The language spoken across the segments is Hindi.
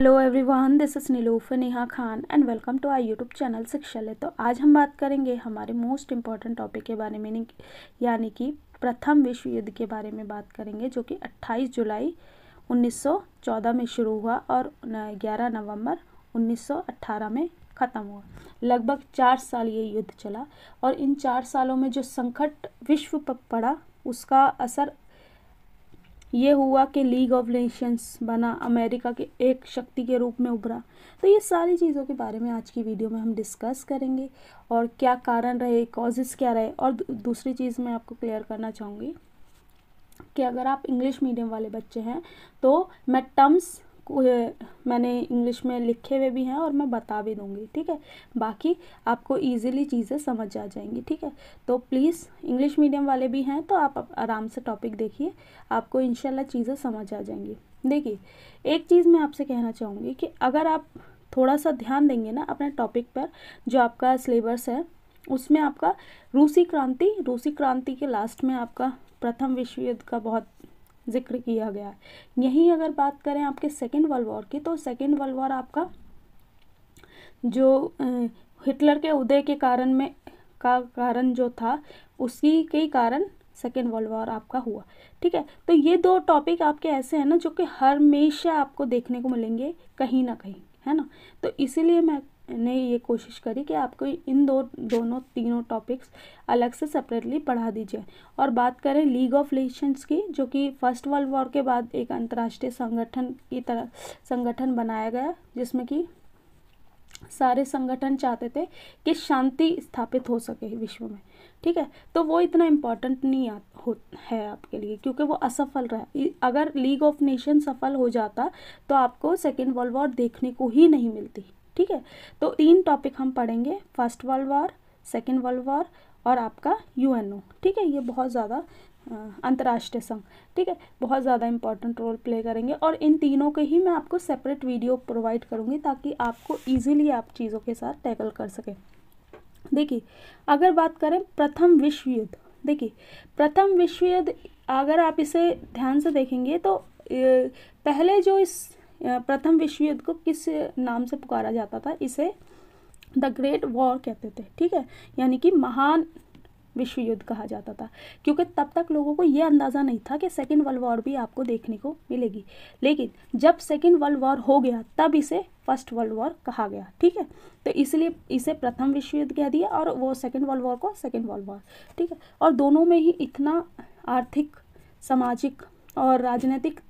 हेलो एवरीवन दिस इज़ नीलोफ Neha Khan and welcome to I YouTube channel ले तो आज हम बात करेंगे हमारे मोस्ट इम्पॉर्टेंट टॉपिक के बारे में यानी कि प्रथम विश्व युद्ध के बारे में बात करेंगे जो कि 28 जुलाई 1914 में शुरू हुआ और 11 नवंबर 1918 में ख़त्म हुआ लगभग चार साल ये युद्ध चला और इन चार सालों में जो संकट विश्व पर पड़ा उसका असर ये हुआ कि लीग ऑफ नेशंस बना अमेरिका के एक शक्ति के रूप में उभरा तो ये सारी चीज़ों के बारे में आज की वीडियो में हम डिस्कस करेंगे और क्या कारण रहे कॉजेस क्या रहे और दूसरी चीज़ मैं आपको क्लियर करना चाहूँगी कि अगर आप इंग्लिश मीडियम वाले बच्चे हैं तो मैं टर्म्स मैंने इंग्लिश में लिखे हुए भी हैं और मैं बता भी दूँगी ठीक है बाकी आपको ईजिली चीज़ें समझ आ जाएंगी ठीक है तो प्लीज़ इंग्लिश मीडियम वाले भी हैं तो आप आराम से टॉपिक देखिए आपको इनशाला चीज़ें समझ आ जाएंगी देखिए एक चीज़ मैं आपसे कहना चाहूँगी कि अगर आप थोड़ा सा ध्यान देंगे ना अपने टॉपिक पर जो आपका सिलेबस है उसमें आपका रूसी क्रांति रूसी क्रांति के लास्ट में आपका प्रथम विश्व युद्ध का बहुत जिक्र किया गया है यहीं अगर बात करें आपके सेकेंड वर्ल्ड वॉर की तो सेकेंड वर्ल्ड वॉर आपका जो हिटलर के उदय के कारण में का कारण जो था उसी के कारण सेकेंड वर्ल्ड वॉर आपका हुआ ठीक है तो ये दो टॉपिक आपके ऐसे हैं ना जो कि हमेशा आपको देखने को मिलेंगे कहीं ना कहीं है ना तो इसीलिए मैं ने ये कोशिश करी कि आपको इन दो दोनों तीनों टॉपिक्स अलग से सेपरेटली पढ़ा दीजिए और बात करें लीग ऑफ नेशंस की जो कि फर्स्ट वर्ल्ड वॉर के बाद एक अंतर्राष्ट्रीय संगठन की तरह संगठन बनाया गया जिसमें कि सारे संगठन चाहते थे कि शांति स्थापित हो सके विश्व में ठीक है तो वो इतना इम्पोर्टेंट नहीं हो है आपके लिए क्योंकि वो असफल रहा अगर लीग ऑफ नेशन सफल हो जाता तो आपको सेकेंड वर्ल्ड वॉर देखने को ही नहीं मिलती ठीक है तो तीन टॉपिक हम पढ़ेंगे first world war second world war और आपका यूएनओ ठीक है ये बहुत ज़्यादा अंतर्राष्ट्रीय संघ ठीक है बहुत ज़्यादा इंपॉर्टेंट रोल प्ले करेंगे और इन तीनों के ही मैं आपको सेपरेट वीडियो प्रोवाइड करूँगी ताकि आपको ईजिली आप चीज़ों के साथ टैकल कर सकें देखिए अगर बात करें प्रथम विश्व युद्ध देखिए प्रथम विश्व युद्ध अगर आप इसे ध्यान से देखेंगे तो पहले जो इस प्रथम विश्व युद्ध को किस नाम से पुकारा जाता था इसे द ग्रेट वॉर कहते थे ठीक है यानी कि महान विश्व युद्ध कहा जाता था क्योंकि तब तक लोगों को यह अंदाज़ा नहीं था कि सेकेंड वर्ल्ड वॉर भी आपको देखने को मिलेगी लेकिन जब सेकेंड वर्ल्ड वॉर हो गया तब इसे फर्स्ट वर्ल्ड वॉर कहा गया ठीक है तो इसलिए इसे प्रथम विश्व युद्ध कह दिया और वो सेकेंड वर्ल्ड वॉर को सेकेंड वर्ल्ड वॉर ठीक है और दोनों में ही इतना आर्थिक सामाजिक और राजनीतिक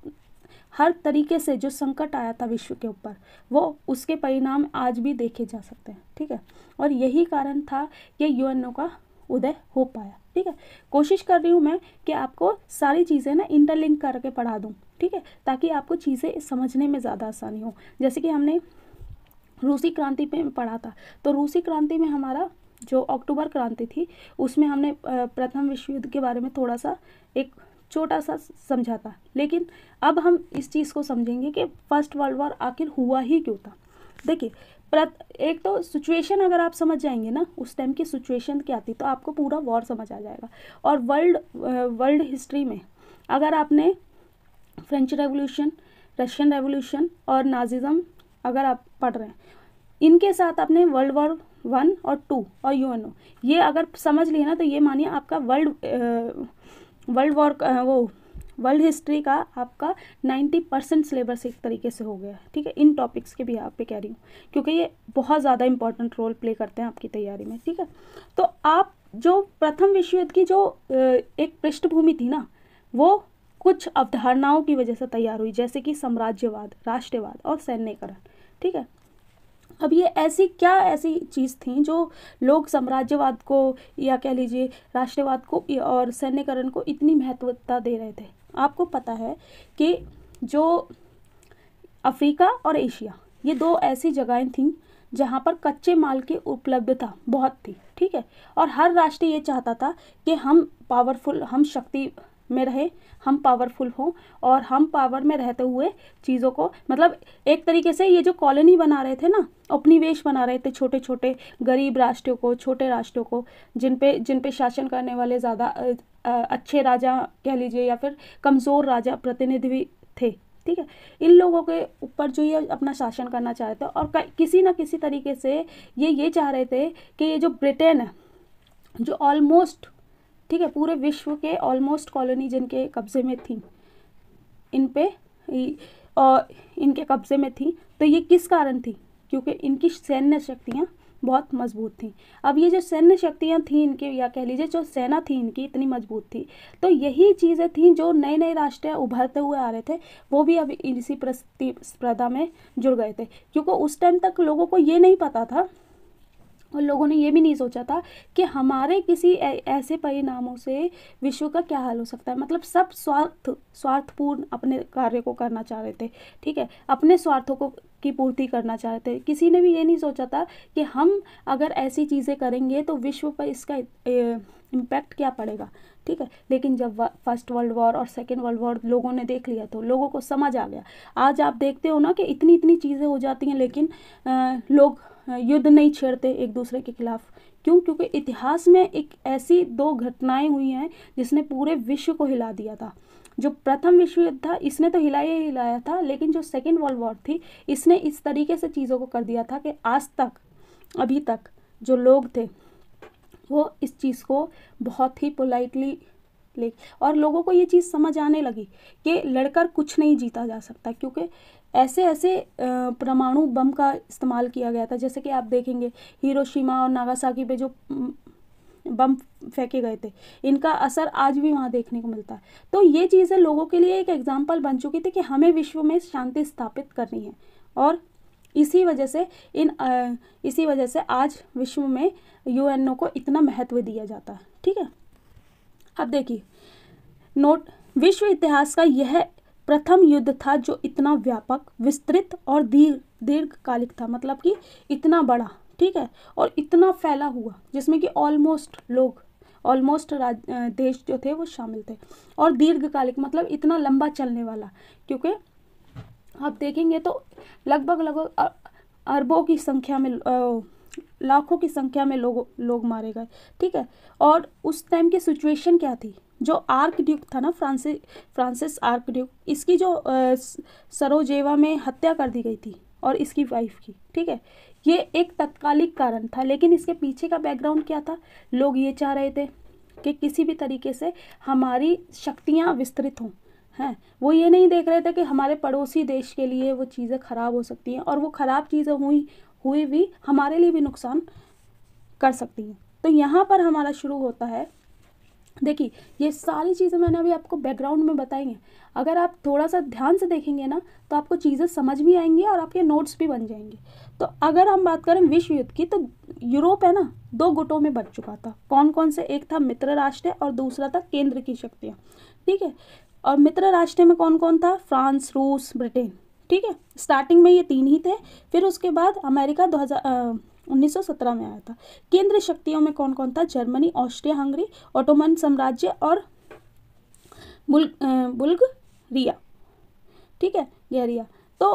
हर तरीके से जो संकट आया था विश्व के ऊपर वो उसके परिणाम आज भी देखे जा सकते हैं ठीक है और यही कारण था कि यू का उदय हो पाया ठीक है कोशिश कर रही हूँ मैं कि आपको सारी चीज़ें ना इंटरलिंक करके पढ़ा दूँ ठीक है ताकि आपको चीज़ें समझने में ज़्यादा आसानी हो जैसे कि हमने रूसी क्रांति पे पढ़ा था तो रूसी क्रांति में हमारा जो अक्टूबर क्रांति थी उसमें हमने प्रथम विश्व युद्ध के बारे में थोड़ा सा एक छोटा सा समझाता लेकिन अब हम इस चीज़ को समझेंगे कि फर्स्ट वर्ल्ड वॉर आखिर हुआ ही क्यों था देखिए एक तो सिचुएशन अगर आप समझ जाएंगे ना उस टाइम की सिचुएशन क्या थी तो आपको पूरा वॉर समझ आ जाएगा और वर्ल्ड वर्ल्ड हिस्ट्री में अगर आपने फ्रेंच रेवोल्यूशन रशियन रेवोल्यूशन और नाजिज़म अगर आप पढ़ रहे हैं इनके साथ आपने वर्ल्ड वॉर वन और टू और यूएनओ ये अगर समझ लिए ना तो ये मानिए आपका वर्ल्ड वर्ल्ड वॉर वो वर्ल्ड हिस्ट्री का आपका नाइन्टी परसेंट सिलेबस एक तरीके से हो गया ठीक है इन टॉपिक्स के भी आप पे कह रही हूँ क्योंकि ये बहुत ज़्यादा इंपॉर्टेंट रोल प्ले करते हैं आपकी तैयारी में ठीक है तो आप जो प्रथम विश्व युद्ध की जो एक पृष्ठभूमि थी ना वो कुछ अवधारणाओं की वजह से तैयार हुई जैसे कि साम्राज्यवाद राष्ट्रवाद और सैन्यकरण ठीक है अब ये ऐसी क्या ऐसी चीज़ थी जो लोग साम्राज्यवाद को या कह लीजिए राष्ट्रवाद को और सैन्यकरण को इतनी महत्वता दे रहे थे आपको पता है कि जो अफ्रीका और एशिया ये दो ऐसी जगहें थीं जहाँ पर कच्चे माल की उपलब्धता बहुत थी ठीक है और हर राष्ट्र ये चाहता था कि हम पावरफुल हम शक्ति में रहें हम पावरफुल हों और हम पावर में रहते हुए चीज़ों को मतलब एक तरीके से ये जो कॉलोनी बना रहे थे ना उपनिवेश बना रहे थे छोटे छोटे गरीब राष्ट्रों को छोटे राष्ट्रों को जिन पे जिन पे शासन करने वाले ज़्यादा अच्छे राजा कह लीजिए या फिर कमज़ोर राजा प्रतिनिधि थे ठीक है इन लोगों के ऊपर जो ये अपना शासन करना चाह रहे थे और किसी ना किसी तरीके से ये ये चाह रहे थे कि ये जो ब्रिटेन है जो ऑलमोस्ट ठीक है पूरे विश्व के ऑलमोस्ट कॉलोनी जिनके कब्ज़े में थी इन पे और इनके कब्ज़े में थी तो ये किस कारण थी क्योंकि इनकी सैन्य शक्तियाँ बहुत मजबूत थी अब ये जो सैन्य शक्तियाँ थीं इनकी या कह लीजिए जो सेना थी इनकी इतनी मजबूत थी तो यही चीज़ें थीं जो नए नए राष्ट्र उभरते हुए आ रहे थे वो भी अब इसी प्रतिस्पर्धा में जुड़ गए थे क्योंकि उस टाइम तक लोगों को ये नहीं पता था और लोगों ने ये भी नहीं सोचा था कि हमारे किसी ऐसे परिणामों से विश्व का क्या हाल हो सकता है मतलब सब स्वार्थ स्वार्थपूर्ण अपने कार्य को करना चाह रहे थे ठीक है अपने स्वार्थों को की पूर्ति करना चाह रहे थे किसी ने भी ये नहीं सोचा था कि हम अगर ऐसी चीज़ें करेंगे तो विश्व पर इसका इम्पैक्ट क्या पड़ेगा ठीक है लेकिन जब फर्स्ट वर्ल्ड वॉर और सेकेंड वर्ल्ड वॉर लोगों ने देख लिया तो लोगों को समझ आ गया आज आप देखते हो ना कि इतनी इतनी चीज़ें हो जाती हैं लेकिन आ, लोग युद्ध नहीं छेड़ते एक दूसरे के खिलाफ क्यों क्योंकि इतिहास में एक ऐसी दो घटनाएं हुई हैं जिसने पूरे विश्व को हिला दिया था जो प्रथम विश्व युद्ध था इसने तो हिलाया ही हिलाया था लेकिन जो सेकेंड वर्ल्ड वॉर थी इसने इस तरीके से चीज़ों को कर दिया था कि आज तक अभी तक जो लोग थे वो इस चीज़ को बहुत ही पोलाइटली ले और लोगों को ये चीज़ समझ आने लगी कि लड़कर कुछ नहीं जीता जा सकता क्योंकि ऐसे ऐसे परमाणु बम का इस्तेमाल किया गया था जैसे कि आप देखेंगे हिरोशिमा और नागासाकी पे जो बम फेंके गए थे इनका असर आज भी वहाँ देखने को मिलता है तो ये चीज़ें लोगों के लिए एक एग्जाम्पल बन चुकी थी कि हमें विश्व में शांति स्थापित करनी है और इसी वजह से इन इसी वजह से आज विश्व में यू को इतना महत्व दिया जाता है ठीक है अब देखिए नोट विश्व इतिहास का यह प्रथम युद्ध था जो इतना व्यापक विस्तृत और दीर्घ दीर्घकालिक था मतलब कि इतना बड़ा ठीक है और इतना फैला हुआ जिसमें कि ऑलमोस्ट लोग ऑलमोस्ट देश जो थे वो शामिल थे और दीर्घकालिक मतलब इतना लंबा चलने वाला क्योंकि आप देखेंगे तो लगभग लगभग अरबों की संख्या में आ, लाखों की संख्या में लोग लोग मारे गए ठीक है और उस टाइम की सिचुएशन क्या थी जो आर्क ड्यूक था ना फ्रांसिस फ्रांसिस आर्क ड्यूक इसकी जो आ, सरोजेवा में हत्या कर दी गई थी और इसकी वाइफ की ठीक है ये एक तत्कालिक कारण था लेकिन इसके पीछे का बैकग्राउंड क्या था लोग ये चाह रहे थे कि किसी भी तरीके से हमारी शक्तियाँ विस्तृत हों हैं वो ये नहीं देख रहे थे कि हमारे पड़ोसी देश के लिए वो चीज़ें ख़राब हो सकती हैं और वो ख़राब चीज़ें हुई हुए भी हमारे लिए भी नुकसान कर सकती हैं तो यहाँ पर हमारा शुरू होता है देखिए ये सारी चीज़ें मैंने अभी आपको बैकग्राउंड में बताई हैं अगर आप थोड़ा सा ध्यान से देखेंगे ना तो आपको चीज़ें समझ भी आएंगी और आपके नोट्स भी बन जाएंगे तो अगर हम बात करें विश्व युद्ध की तो यूरोप है ना दो गुटों में बच चुका था कौन कौन से एक था मित्र राष्ट्र और दूसरा था केंद्र की शक्तियाँ ठीक है और मित्र राष्ट्र में कौन कौन था फ्रांस रूस ब्रिटेन ठीक है स्टार्टिंग में ये तीन ही थे फिर उसके बाद अमेरिका दो हज़ार उन्नीस में आया था केंद्र शक्तियों में कौन कौन था जर्मनी ऑस्ट्रिया हंगरी ओटोमन साम्राज्य और बुल रिया ठीक है गहरिया तो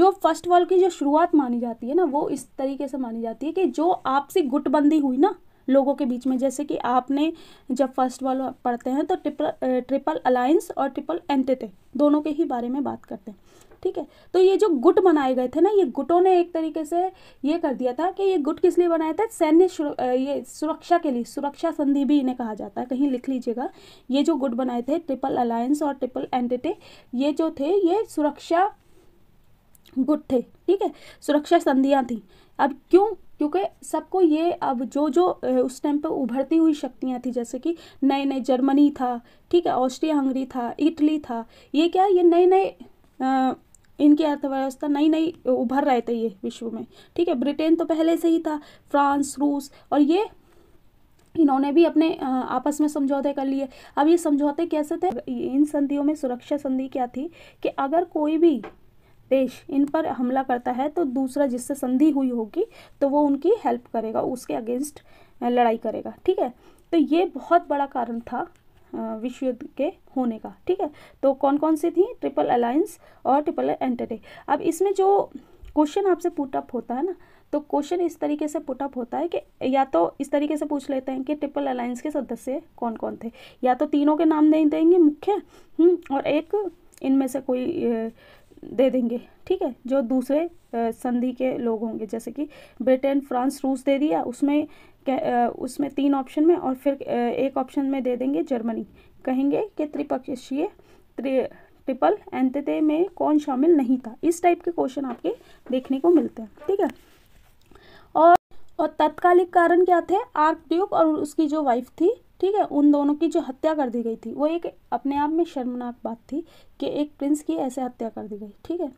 जो फर्स्ट वर्ल्ड की जो शुरुआत मानी जाती है ना वो इस तरीके से मानी जाती है कि जो आपसी गुटबंदी हुई ना लोगों के बीच में जैसे कि आपने जब फर्स्ट वर्ल्ड पढ़ते हैं तो ट्रिपल ट्रिपल अलायंस और ट्रिपल एंटेटे दोनों के ही बारे में बात करते हैं ठीक है तो ये जो गुट बनाए गए थे ना ये गुटों ने एक तरीके से ये कर दिया था कि ये गुट किस लिए बनाया था सैन्य ये सुरक्षा के लिए सुरक्षा संधि भी इन्हें कहा जाता है कहीं लिख लीजिएगा ये जो गुट बनाए थे ट्रिपल अलायंस और ट्रिपल एंटिटे ये जो थे ये सुरक्षा गुट थे ठीक है सुरक्षा संधियाँ थी अब क्यों क्योंकि सबको ये अब जो जो उस टाइम पे उभरती हुई शक्तियाँ थी जैसे कि नए नए जर्मनी था ठीक है ऑस्ट्रिया हंगरी था इटली था ये क्या ये नए नए इनकी अर्थव्यवस्था नई नई उभर रहे थे ये विश्व में ठीक है ब्रिटेन तो पहले से ही था फ्रांस रूस और ये इन्होंने भी अपने आपस में समझौते कर लिए अब ये समझौते कैसे थे इन संधियों में सुरक्षा संधि क्या थी कि अगर कोई भी देश इन पर हमला करता है तो दूसरा जिससे संधि हुई होगी तो वो उनकी हेल्प करेगा उसके अगेंस्ट लड़ाई करेगा ठीक है तो ये बहुत बड़ा कारण था विश्व युद्ध के होने का ठीक है तो कौन कौन सी थी ट्रिपल अलायंस और ट्रिपल एंटेटे अब इसमें जो क्वेश्चन आपसे पुटअप होता है ना तो क्वेश्चन इस तरीके से पुटअप होता है कि या तो इस तरीके से पूछ लेते हैं कि ट्रिपल अलायंस के सदस्य कौन कौन थे या तो तीनों के नाम नहीं देंगे मुख्य हम्म, और एक इनमें से कोई दे देंगे ठीक है जो दूसरे संधि के लोग होंगे जैसे कि ब्रिटेन फ्रांस रूस दे दिया उसमें उसमें तीन ऑप्शन में और फिर एक ऑप्शन में दे देंगे जर्मनी कहेंगे कि त्रिपक्षीय ट्रिपल एंतते में कौन शामिल नहीं था इस टाइप के क्वेश्चन आपके देखने को मिलते हैं ठीक है और और तत्कालिक कारण क्या थे आर्क ड्यूक और उसकी जो वाइफ थी ठीक है उन दोनों की जो हत्या कर दी गई थी वो एक अपने आप में शर्मनाक बात थी कि एक प्रिंस की ऐसे हत्या कर दी गई ठीक है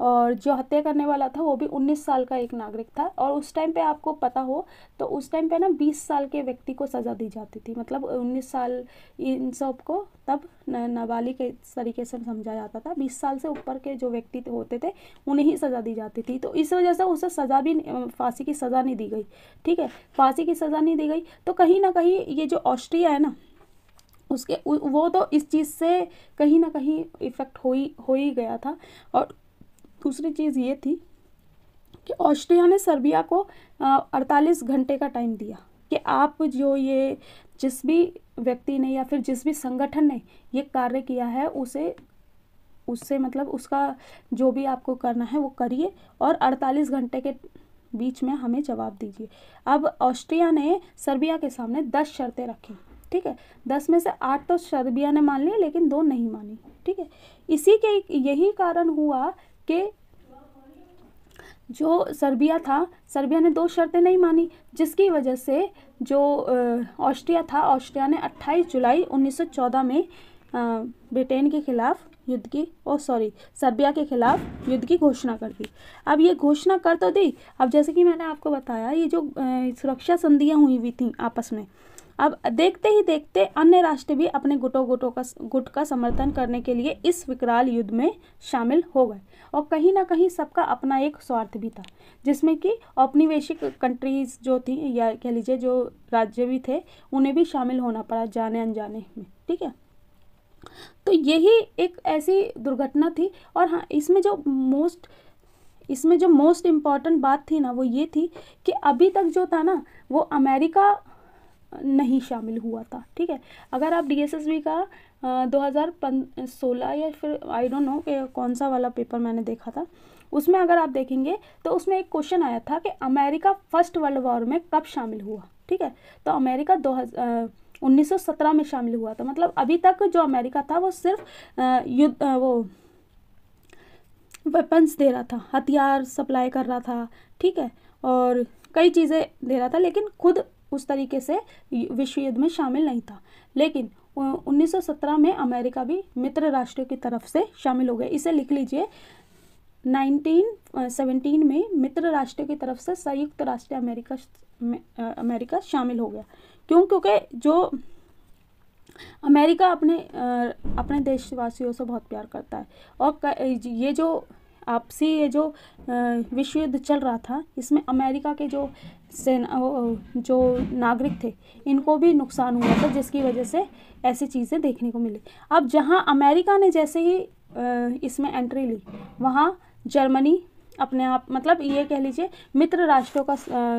और जो हत्या करने वाला था वो भी 19 साल का एक नागरिक था और उस टाइम पे आपको पता हो तो उस टाइम पे ना 20 साल के व्यक्ति को सज़ा दी जाती थी मतलब 19 साल इन सब को तब नाबालिग के तरीके से समझा जाता था 20 साल से ऊपर के जो व्यक्ति होते थे उन्हें ही सज़ा दी जाती थी तो इस वजह से उसे सज़ा भी फांसी की सज़ा नहीं दी गई ठीक है फांसी की सज़ा नहीं दी गई तो कहीं ना कहीं ये जो ऑस्ट्रिया है ना उसके वो तो इस चीज़ से कहीं ना कहीं इफ़ेक्ट हो ही हो ही गया था और दूसरी चीज़ ये थी कि ऑस्ट्रिया ने सर्बिया को अड़तालीस घंटे का टाइम दिया कि आप जो ये जिस भी व्यक्ति ने या फिर जिस भी संगठन ने ये कार्य किया है उसे उससे मतलब उसका जो भी आपको करना है वो करिए और 48 घंटे के बीच में हमें जवाब दीजिए अब ऑस्ट्रिया ने सर्बिया के सामने 10 शर्तें रखी ठीक है 10 में से आठ तो सर्बिया ने मान ली लेकिन दो नहीं मानी ठीक है इसी के यही कारण हुआ कि जो सर्बिया था सर्बिया ने दो शर्तें नहीं मानी जिसकी वजह से जो ऑस्ट्रिया था ऑस्ट्रिया ने 28 जुलाई 1914 में ब्रिटेन के खिलाफ युद्ध की ओ सॉरी सर्बिया के खिलाफ युद्ध की घोषणा कर दी अब ये घोषणा कर तो दी अब जैसे कि मैंने आपको बताया ये जो सुरक्षा संधियाँ हुई हुई थी आपस में अब देखते ही देखते अन्य राष्ट्र भी अपने गुटों गुटों का गुट का समर्थन करने के लिए इस विकराल युद्ध में शामिल हो गए और कहीं ना कहीं सबका अपना एक स्वार्थ भी था जिसमें कि औपनिवेशिक कंट्रीज जो थी या कह लीजिए जो राज्य भी थे उन्हें भी शामिल होना पड़ा जाने अनजाने में ठीक है तो यही एक ऐसी दुर्घटना थी और हाँ इसमें जो मोस्ट इसमें जो मोस्ट इम्पॉर्टेंट बात थी ना वो ये थी कि अभी तक जो था ना वो अमेरिका नहीं शामिल हुआ था ठीक है अगर आप डीएसएसबी का दो हज़ार सोलह या फिर आई डोंट नो कि कौन सा वाला पेपर मैंने देखा था उसमें अगर आप देखेंगे तो उसमें एक क्वेश्चन आया था कि अमेरिका फर्स्ट वर्ल्ड वॉर में कब शामिल हुआ ठीक है तो अमेरिका दो हज़ार सत्रह में शामिल हुआ था मतलब अभी तक जो अमेरिका था वो सिर्फ युद्ध वो वेपन्स दे रहा था हथियार सप्लाई कर रहा था ठीक है और कई चीज़ें दे रहा था लेकिन खुद उस तरीके से विश्व युद्ध में शामिल नहीं था लेकिन 1917 में अमेरिका भी मित्र राष्ट्र की तरफ से शामिल हो गए इसे लिख लीजिए 1917 में मित्र राष्ट्र की तरफ से संयुक्त राष्ट्र अमेरिका अमेरिका शामिल हो गया क्यों क्योंकि जो अमेरिका अपने अपने देशवासियों से बहुत प्यार करता है और ये जो आपसी ये जो विश्व युद्ध चल रहा था इसमें अमेरिका के जो सेना जो नागरिक थे इनको भी नुकसान हुआ था जिसकी वजह से ऐसी चीज़ें देखने को मिली अब जहाँ अमेरिका ने जैसे ही इसमें एंट्री ली वहाँ जर्मनी अपने आप मतलब ये कह लीजिए मित्र राष्ट्रों का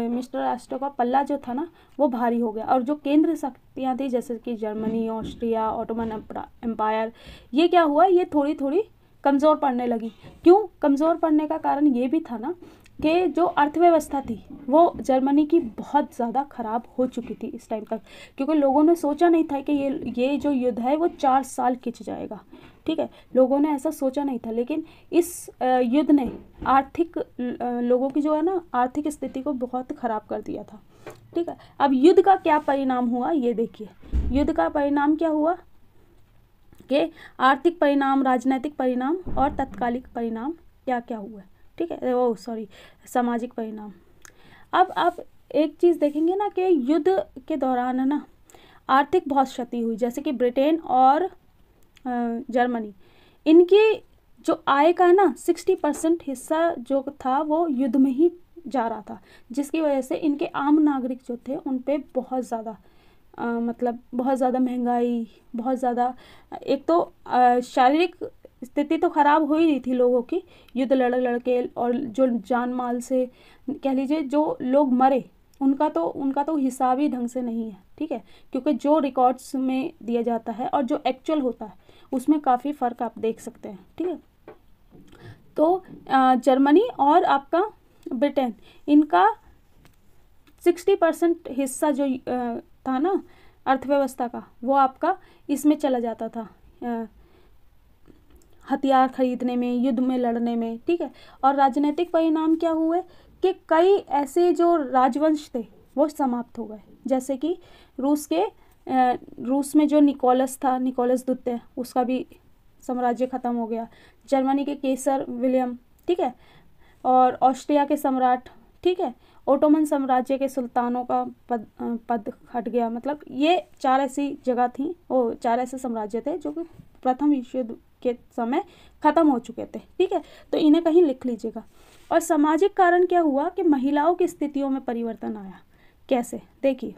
मित्र राष्ट्रों का पल्ला जो था ना वो भारी हो गया और जो केंद्र शक्तियाँ थी जैसे कि जर्मनी ऑस्ट्रिया ऑटोमन एम्पायर ये क्या हुआ ये थोड़ी थोड़ी कमज़ोर पड़ने लगी क्यों कमज़ोर पड़ने का कारण ये भी था ना कि जो अर्थव्यवस्था थी वो जर्मनी की बहुत ज़्यादा ख़राब हो चुकी थी इस टाइम तक क्योंकि लोगों ने सोचा नहीं था कि ये ये जो युद्ध है वो चार साल खिंच जाएगा ठीक है लोगों ने ऐसा सोचा नहीं था लेकिन इस युद्ध ने आर्थिक लोगों की जो है ना आर्थिक स्थिति को बहुत ख़राब कर दिया था ठीक है अब युद्ध का क्या परिणाम हुआ ये देखिए युद्ध का परिणाम क्या हुआ के आर्थिक परिणाम राजनैतिक परिणाम और तत्कालिक परिणाम क्या क्या हुआ है ठीक है ओ सॉरी सामाजिक परिणाम अब आप एक चीज़ देखेंगे ना कि युद्ध के दौरान है ना आर्थिक बहुत क्षति हुई जैसे कि ब्रिटेन और जर्मनी इनकी जो आय का ना सिक्सटी परसेंट हिस्सा जो था वो युद्ध में ही जा रहा था जिसकी वजह से इनके आम नागरिक जो थे उन पर बहुत ज़्यादा आ, मतलब बहुत ज़्यादा महंगाई बहुत ज़्यादा एक तो शारीरिक स्थिति तो ख़राब हो ही रही थी लोगों की युद्ध लड़ लड़के और जो जान माल से कह लीजिए जो लोग मरे उनका तो उनका तो हिसाब ही ढंग से नहीं है ठीक है क्योंकि जो रिकॉर्ड्स में दिया जाता है और जो एक्चुअल होता है उसमें काफ़ी फ़र्क आप देख सकते हैं ठीक है तो जर्मनी और आपका ब्रिटेन इनका सिक्सटी परसेंट हिस्सा जो था ना अर्थव्यवस्था का वो आपका इसमें चला जाता था हथियार खरीदने में युद्ध में लड़ने में ठीक है और राजनीतिक परिणाम क्या हुए कि कई ऐसे जो राजवंश थे वो समाप्त हो गए जैसे कि रूस के रूस में जो निकोलस था निकोलस द्वितीय उसका भी साम्राज्य खत्म हो गया जर्मनी के केसर विलियम ठीक है और ऑस्ट्रिया के सम्राट ठीक है ओटोमन साम्राज्य के सुल्तानों का पद पद हट गया मतलब ये चार ऐसी जगह थी वो चार ऐसे साम्राज्य थे जो कि प्रथम विश्व युद्ध के समय ख़त्म हो चुके थे ठीक है तो इन्हें कहीं लिख लीजिएगा और सामाजिक कारण क्या हुआ कि महिलाओं की स्थितियों में परिवर्तन आया कैसे देखिए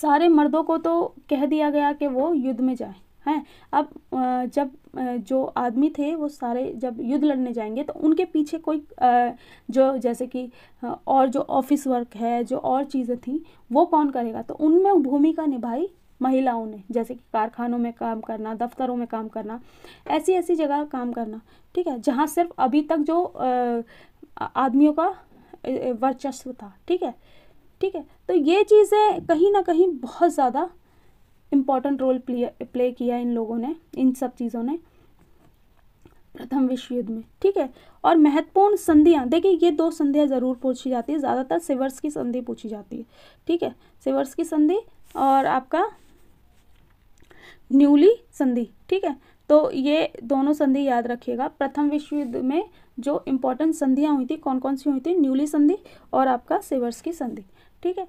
सारे मर्दों को तो कह दिया गया कि वो युद्ध में जाएं हैं अब जब जो आदमी थे वो सारे जब युद्ध लड़ने जाएंगे तो उनके पीछे कोई जो जैसे कि और जो ऑफिस वर्क है जो और चीज़ें थी वो कौन करेगा तो उनमें भूमिका निभाई महिलाओं ने जैसे कि कारखानों में काम करना दफ्तरों में काम करना ऐसी ऐसी जगह काम करना ठीक है जहाँ सिर्फ अभी तक जो आदमियों का वर्चस्व था ठीक है ठीक है तो ये चीज़ें कहीं ना कहीं बहुत ज़्यादा इम्पॉर्टेंट रोल प्ले किया इन लोगों ने इन सब चीज़ों ने प्रथम विश्व युद्ध में ठीक है और महत्वपूर्ण संधियां देखिए ये दो संधियाँ ज़रूर पूछी जाती है ज़्यादातर सिवर्स की संधि पूछी जाती है ठीक है सिवर्स की संधि और आपका न्यूली संधि ठीक है तो ये दोनों संधि याद रखिएगा प्रथम विश्व युद्ध में जो इम्पोर्टेंट संधियाँ हुई थी कौन कौन सी हुई थी न्यूली संधि और आपका सिवर्स की संधि ठीक है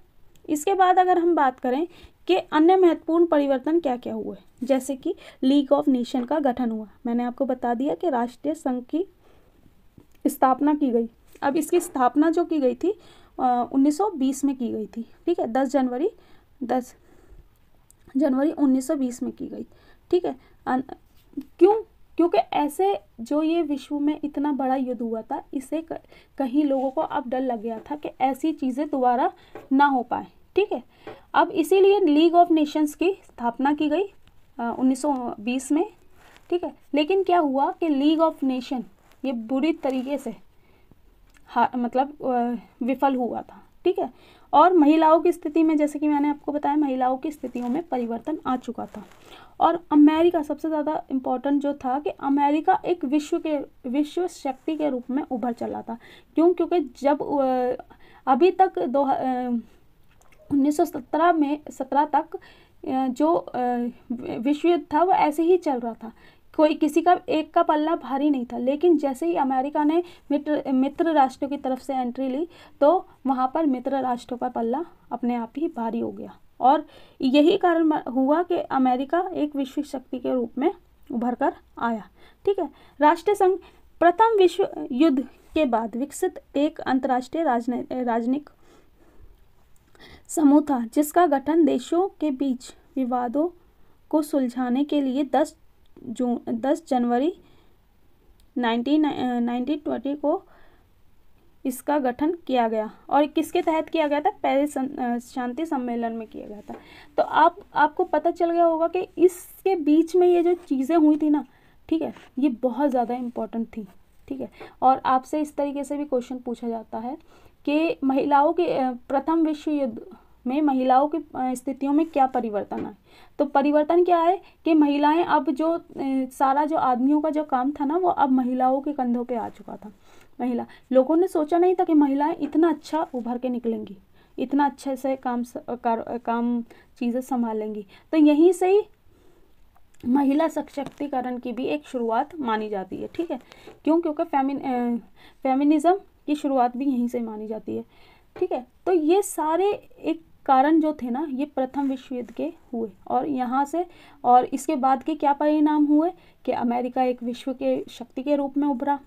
इसके बाद अगर हम बात करें के अन्य महत्वपूर्ण परिवर्तन क्या क्या हुए जैसे कि लीग ऑफ नेशन का गठन हुआ मैंने आपको बता दिया कि राष्ट्रीय संघ की स्थापना की गई अब इसकी स्थापना जो की गई थी उन्नीस में की गई थी ठीक है दस जनवरी दस जनवरी 1920 में की गई ठीक है क्यों क्योंकि ऐसे जो ये विश्व में इतना बड़ा युद्ध हुआ था इसे कहीं लोगों को अब डर लग गया था कि ऐसी चीज़ें दोबारा ना हो पाए ठीक है अब इसीलिए लीग ऑफ नेशंस की स्थापना की गई उन्नीस में ठीक है लेकिन क्या हुआ कि लीग ऑफ नेशन ये बुरी तरीके से मतलब विफल हुआ था ठीक है और महिलाओं की स्थिति में जैसे कि मैंने आपको बताया महिलाओं की स्थितियों में परिवर्तन आ चुका था और अमेरिका सबसे ज़्यादा इम्पोर्टेंट जो था कि अमेरिका एक विश्व के विश्व शक्ति के रूप में उभर चला था क्यों क्योंकि जब अभी तक दो 1917 में 17 तक जो विश्व युद्ध था वो ऐसे ही चल रहा था कोई किसी का एक का पल्ला भारी नहीं था लेकिन जैसे ही अमेरिका ने मित्र मित्र राष्ट्रों की तरफ से एंट्री ली तो वहाँ पर मित्र राष्ट्रों का पल्ला अपने आप ही भारी हो गया और यही कारण हुआ कि अमेरिका एक विश्व शक्ति के रूप में उभर कर आया ठीक है राष्ट्रीय संघ प्रथम विश्व युद्ध के बाद विकसित एक अंतर्राष्ट्रीय राजनीतिक समूह था जिसका गठन देशों के बीच विवादों को सुलझाने के लिए दस जून दस जनवरी नाइनटीन नाइनटीन ट्वेंटी को इसका गठन किया गया और किसके तहत किया गया था पेरिस शांति सम्मेलन में किया गया था तो आप आपको पता चल गया होगा कि इसके बीच में ये जो चीज़ें हुई थी ना ठीक है ये बहुत ज़्यादा इम्पोर्टेंट थी ठीक है और आपसे इस तरीके से भी क्वेश्चन पूछा जाता है कि महिलाओं के प्रथम विश्व युद्ध में महिलाओं की स्थितियों में क्या परिवर्तन आए तो परिवर्तन क्या है कि महिलाएं अब जो सारा जो आदमियों का जो काम था ना वो अब महिलाओं के कंधों पे आ चुका था महिला लोगों ने सोचा नहीं था कि महिलाएं इतना अच्छा उभर के निकलेंगी इतना अच्छे से काम कर, काम चीज़ें संभालेंगी तो यहीं से ही महिला सशक्तिकरण की भी एक शुरुआत मानी जाती है ठीक है क्यों क्योंकि फेमिन फेमिनिज़म की शुरुआत भी यहीं से मानी जाती है ठीक है तो ये सारे एक कारण जो थे ना ये प्रथम विश्व युद्ध के हुए और यहाँ से और इसके बाद के क्या परिणाम हुए कि अमेरिका एक विश्व के शक्ति के रूप में उभरा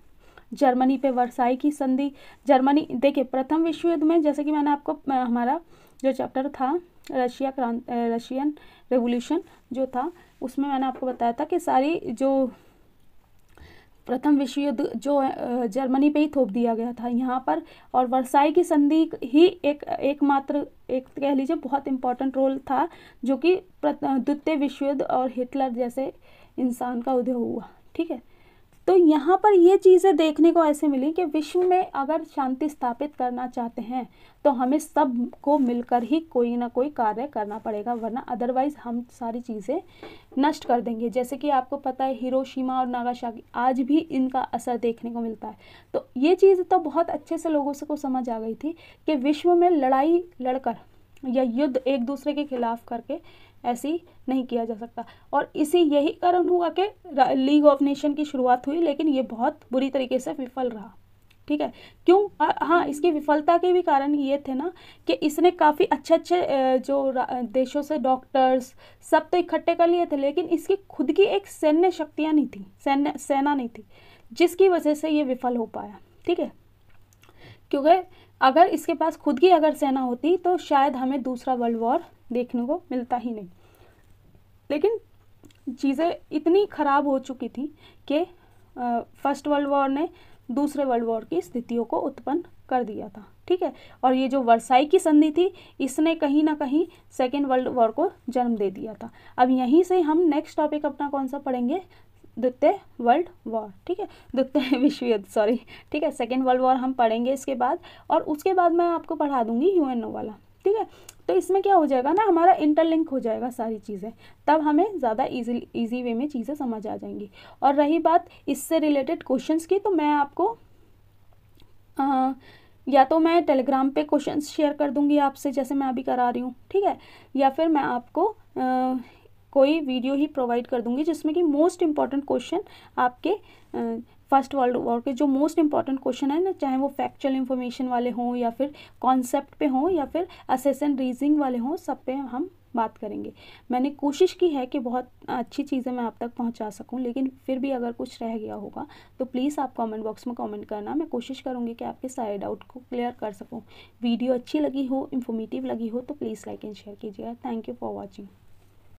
जर्मनी पे वर्साई की संधि जर्मनी देखिए प्रथम विश्व युद्ध में जैसे कि मैंने आपको हमारा जो चैप्टर था रशिया क्रांति रशियन रेवोल्यूशन जो था उसमें मैंने आपको बताया था कि सारी जो प्रथम विश्व युद्ध जो जर्मनी पे ही थोप दिया गया था यहाँ पर और वर्साई की संधि ही एक एकमात्र एक कह लीजिए बहुत इम्पोर्टेंट रोल था जो कि द्वितीय विश्व युद्ध और हिटलर जैसे इंसान का उदय हुआ ठीक है तो यहाँ पर ये चीज़ें देखने को ऐसे मिली कि विश्व में अगर शांति स्थापित करना चाहते हैं तो हमें सब को मिलकर ही कोई ना कोई कार्य करना पड़ेगा वरना अदरवाइज़ हम सारी चीज़ें नष्ट कर देंगे जैसे कि आपको पता है हिरोशिमा और नागाशाकी आज भी इनका असर देखने को मिलता है तो ये चीज़ तो बहुत अच्छे से लोगों से को समझ आ गई थी कि विश्व में लड़ाई लड़कर या युद्ध एक दूसरे के खिलाफ करके ऐसी नहीं किया जा सकता और इसी यही कारण हुआ कि लीग ऑफ नेशन की शुरुआत हुई लेकिन ये बहुत बुरी तरीके से विफल रहा ठीक है क्यों हाँ इसकी विफलता के भी कारण ये थे ना कि इसने काफ़ी अच्छे अच्छे जो देशों से डॉक्टर्स सब तो इकट्ठे कर लिए थे लेकिन इसकी खुद की एक सैन्य शक्तियाँ नहीं थी सैन्य सेना नहीं थी जिसकी वजह से ये विफल हो पाया ठीक है क्योंकि अगर इसके पास खुद की अगर सेना होती तो शायद हमें दूसरा वर्ल्ड वॉर देखने को मिलता ही नहीं लेकिन चीज़ें इतनी ख़राब हो चुकी थी कि फर्स्ट वर्ल्ड वॉर ने दूसरे वर्ल्ड वॉर की स्थितियों को उत्पन्न कर दिया था ठीक है और ये जो वर्साई की संधि थी इसने कहीं ना कहीं सेकेंड वर्ल्ड वॉर को जन्म दे दिया था अब यहीं से हम नेक्स्ट टॉपिक अपना कौन सा पढ़ेंगे द्वितीय वर्ल्ड वॉर ठीक है द्वितीय विश्व युद्ध सॉरी ठीक है सेकेंड वर्ल्ड वॉर हम पढ़ेंगे इसके बाद और उसके बाद मैं आपको पढ़ा दूंगी यूएनओ वाला ठीक है तो इसमें क्या हो जाएगा ना हमारा इंटरलिंक हो जाएगा सारी चीज़ें तब हमें ज़्यादा ईजी ईजी वे में चीज़ें समझ आ जाएंगी और रही बात इससे रिलेटेड क्वेश्चंस की तो मैं आपको आ, या तो मैं टेलीग्राम पे क्वेश्चंस शेयर कर दूंगी आपसे जैसे मैं अभी करा रही हूँ ठीक है या फिर मैं आपको आ, कोई वीडियो ही प्रोवाइड कर दूंगी जिसमें कि मोस्ट इंपॉर्टेंट क्वेश्चन आपके फर्स्ट वर्ल्ड वॉर के जो मोस्ट इंपॉर्टेंट क्वेश्चन है ना चाहे वो फैक्चुअल इन्फॉर्मेशन वाले हों या फिर कॉन्सेप्ट पे हों या फिर असेसन रीजनिंग वाले हों सब पे हम बात करेंगे मैंने कोशिश की है कि बहुत अच्छी चीज़ें मैं आप तक पहुंचा सकूं लेकिन फिर भी अगर कुछ रह गया होगा तो प्लीज़ आप कमेंट बॉक्स में कमेंट करना मैं कोशिश करूंगी कि आपके सारे डाउट को क्लियर कर सकूं वीडियो अच्छी लगी हो इन्फॉर्मेटिव लगी हो तो प्लीज़ लाइक एंड शेयर कीजिएगा थैंक यू फॉर वॉचिंग